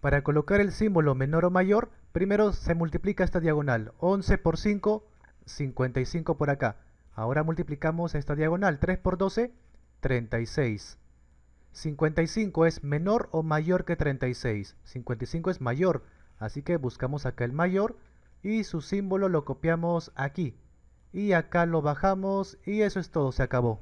Para colocar el símbolo menor o mayor, primero se multiplica esta diagonal. 11 por 5, 55 por acá. Ahora multiplicamos esta diagonal. 3 por 12, 36. 55 es menor o mayor que 36. 55 es mayor, así que buscamos acá el mayor y su símbolo lo copiamos aquí. Y acá lo bajamos y eso es todo, se acabó.